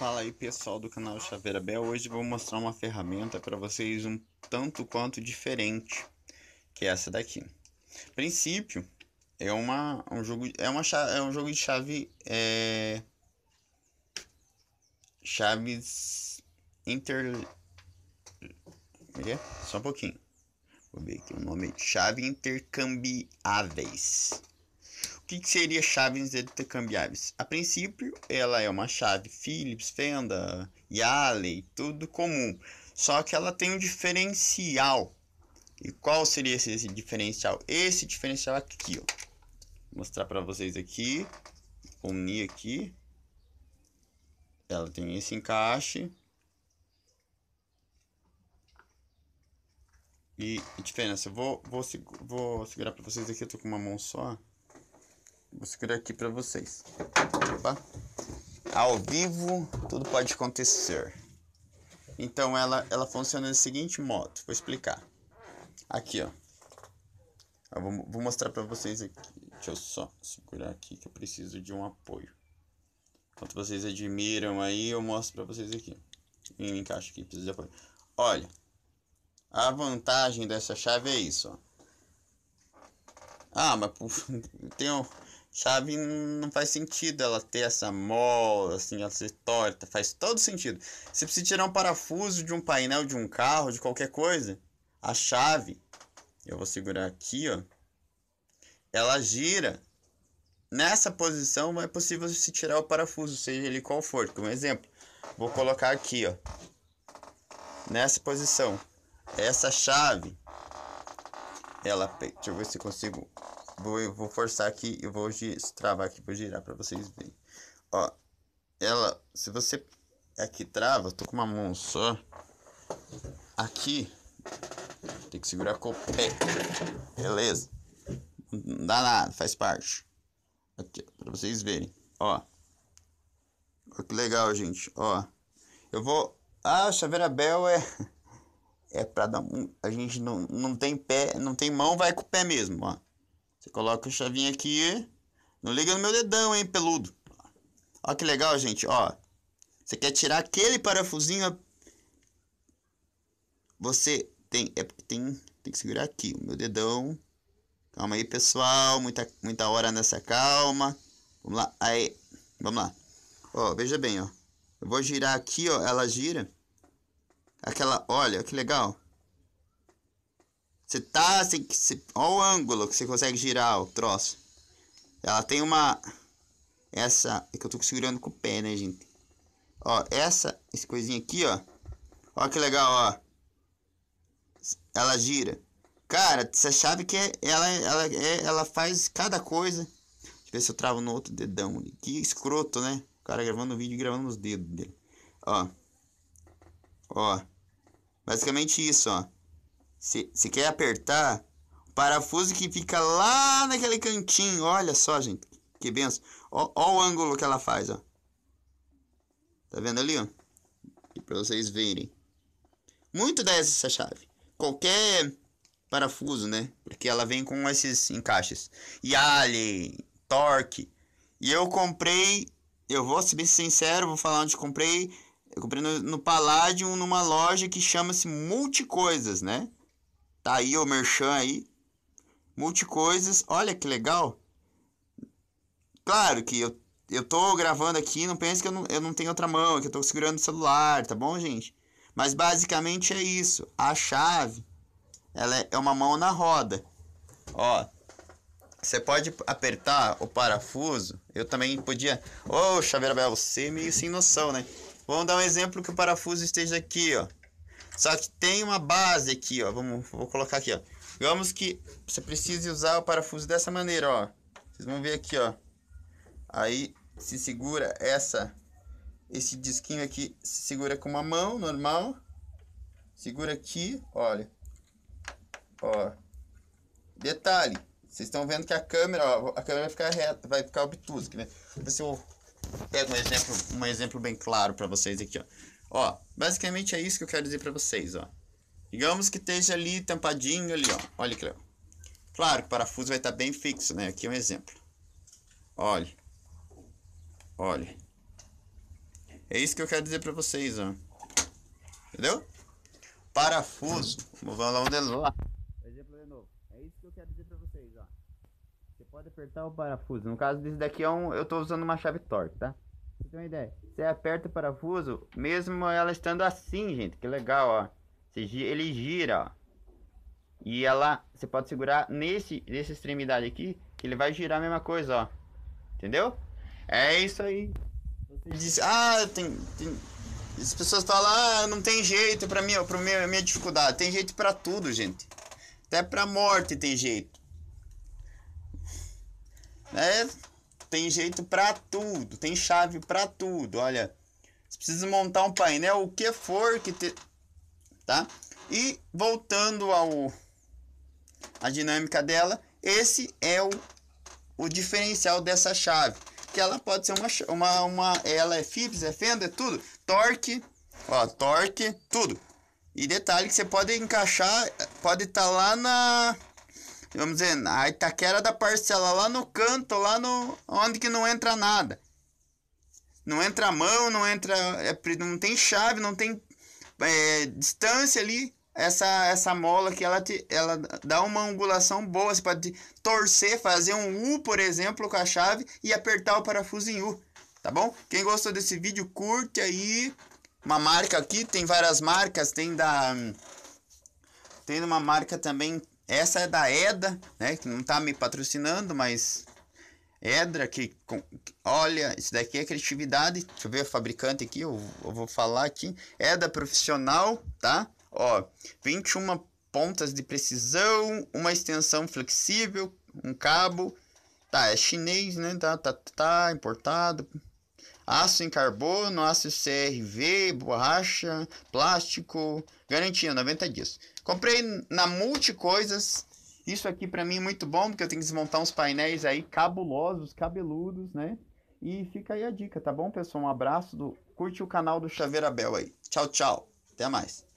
Fala aí pessoal do canal Chaveira Bel, hoje vou mostrar uma ferramenta para vocês um tanto quanto diferente, que é essa daqui. princípio, é uma é um jogo é uma é um jogo de chave é, chaves inter é, Só um pouquinho. Vou ver aqui o nome, chave intercambiáveis que, que seria chaves intercambiáveis? A princípio, ela é uma chave Philips, Fenda, Yale, tudo comum. Só que ela tem um diferencial. E qual seria esse, esse diferencial? Esse diferencial aqui, ó. Vou mostrar para vocês aqui. Unir aqui. Ela tem esse encaixe. E diferença, vou, vou, vou segurar para vocês aqui, eu tô com uma mão só. Vou segurar aqui para vocês. Opa. Tá? Ao vivo, tudo pode acontecer. Então ela, ela funciona do seguinte modo, vou explicar. Aqui, ó. Eu vou, vou mostrar para vocês aqui. Deixa eu só segurar aqui que eu preciso de um apoio. Enquanto vocês admiram aí, eu mostro para vocês aqui. Eu encaixo aqui, preciso de apoio. Olha, a vantagem dessa chave é isso, ó. Ah, mas tem um, chave Não faz sentido ela ter essa mola, assim, ela ser torta, faz todo sentido. Você precisa tirar um parafuso de um painel, de um carro, de qualquer coisa. A chave, eu vou segurar aqui, ó. Ela gira. Nessa posição é possível se tirar o parafuso, seja ele qual for. um exemplo, vou colocar aqui, ó. Nessa posição. Essa chave, ela, deixa eu ver se consigo Vou, eu vou forçar aqui, e vou travar aqui pra girar pra vocês verem. Ó, ela, se você aqui trava, tô com uma mão só. Aqui, tem que segurar com o pé. Beleza. Não dá nada, faz parte. Aqui, pra vocês verem. Ó. Olha que legal, gente. Ó. Eu vou... Ah, a chaveira bel é... É pra dar... A gente não, não tem pé, não tem mão, vai com o pé mesmo, ó. Você coloca a chavinha aqui. Não liga no meu dedão, hein, peludo. Olha que legal, gente, ó. Você quer tirar aquele parafusinho. Você tem, é, tem, tem que segurar aqui o meu dedão. Calma aí, pessoal. Muita, muita hora nessa calma. Vamos lá. Aí. Vamos lá. Ó, veja bem, ó. Eu vou girar aqui, ó. Ela gira. Aquela, olha, que legal. Você tá. assim cê, ó o ângulo que você consegue girar o troço. Ela tem uma. Essa. É que eu tô segurando com o pé, né, gente? Ó, essa. Esse coisinha aqui, ó. Ó que legal, ó. Ela gira. Cara, essa chave que é, ela, ela, é, ela faz cada coisa. Deixa eu ver se eu travo no outro dedão Que escroto, né? O cara gravando o vídeo e gravando nos dedos dele. Ó. Ó. Basicamente isso, ó. Você quer apertar o parafuso que fica lá naquele cantinho. Olha só, gente. Que benção. Ó, ó o ângulo que ela faz, ó. Tá vendo ali, ó? E pra vocês verem. Muito dessa essa chave. Qualquer parafuso, né? Porque ela vem com esses encaixes. E alien, torque. E eu comprei... Eu vou ser bem sincero, vou falar onde comprei. Eu comprei no, no Palladium, numa loja que chama-se Multicoisas, né? Tá aí o merchan aí. Multicoisas, olha que legal. Claro que eu, eu tô gravando aqui, não pense que eu não, eu não tenho outra mão, que eu tô segurando o celular, tá bom, gente? Mas basicamente é isso. A chave, ela é, é uma mão na roda. Ó, você pode apertar o parafuso. Eu também podia. Ô, oh, Xavier Abel, você é meio sem noção, né? Vamos dar um exemplo que o parafuso esteja aqui, ó. Só que tem uma base aqui, ó. Vamos, vou colocar aqui, ó. Digamos que você precise usar o parafuso dessa maneira, ó. Vocês vão ver aqui, ó. Aí se segura essa esse disquinho aqui, se segura com uma mão normal. Segura aqui, olha. Ó. Detalhe, vocês estão vendo que a câmera, ó, a câmera vai ficar reta, vai ficar obtusa, né? Vou pegar se eu pego um exemplo, um exemplo bem claro para vocês aqui, ó. Ó, basicamente é isso que eu quero dizer para vocês, ó. Digamos que esteja ali tampadinho ali, ó. Olha que legal. Claro que o parafuso vai estar tá bem fixo, né? Aqui é um exemplo. Olha. Olha. É isso que eu quero dizer para vocês, ó. Entendeu? Parafuso. Vamos lá onde é lá. Exemplo de novo. É isso que eu quero dizer para vocês, ó. Você pode apertar o parafuso. No caso desse daqui é um, eu estou usando uma chave torta, tá? tem uma ideia. Você aperta o parafuso, mesmo ela estando assim, gente. Que legal, ó. Você, ele gira, ó. E ela, você pode segurar nesse, nessa extremidade aqui, que ele vai girar a mesma coisa, ó. Entendeu? É isso aí. Você disse, ah, tem, tem... As pessoas falam, ah, não tem jeito pra mim, pra minha, minha dificuldade. Tem jeito pra tudo, gente. Até pra morte tem jeito. É tem jeito para tudo, tem chave para tudo. Olha, você precisa montar um painel, o que for que te... tá? E voltando ao a dinâmica dela, esse é o, o diferencial dessa chave, que ela pode ser uma uma, uma ela é Phillips, é fenda, é tudo, torque, ó, torque, tudo. E detalhe que você pode encaixar, pode estar tá lá na vamos dizer, a Itaquera da parcela, lá no canto, lá no. onde que não entra nada. Não entra mão, não entra. É, não tem chave, não tem é, distância ali. Essa, essa mola que ela, te, ela dá uma angulação boa. Você pode torcer, fazer um U, por exemplo, com a chave e apertar o parafuso em U. Tá bom? Quem gostou desse vídeo, curte aí. Uma marca aqui, tem várias marcas, tem da. Tem uma marca também essa é da EDA, né? Que não tá me patrocinando, mas. Edra, que. Com, olha, isso daqui é criatividade. Deixa eu ver o fabricante aqui, eu, eu vou falar aqui. EDA profissional, tá? Ó, 21 pontas de precisão, uma extensão flexível, um cabo. Tá, é chinês, né? Tá, tá, tá, importado aço em carbono, aço CRV, borracha, plástico, garantia, 90 dias. Comprei na Multi Coisas. Isso aqui para mim é muito bom, porque eu tenho que desmontar uns painéis aí cabulosos, cabeludos, né? E fica aí a dica, tá bom, pessoal? Um abraço, do... curte o canal do Chaveira Bel aí. Tchau, tchau. Até mais.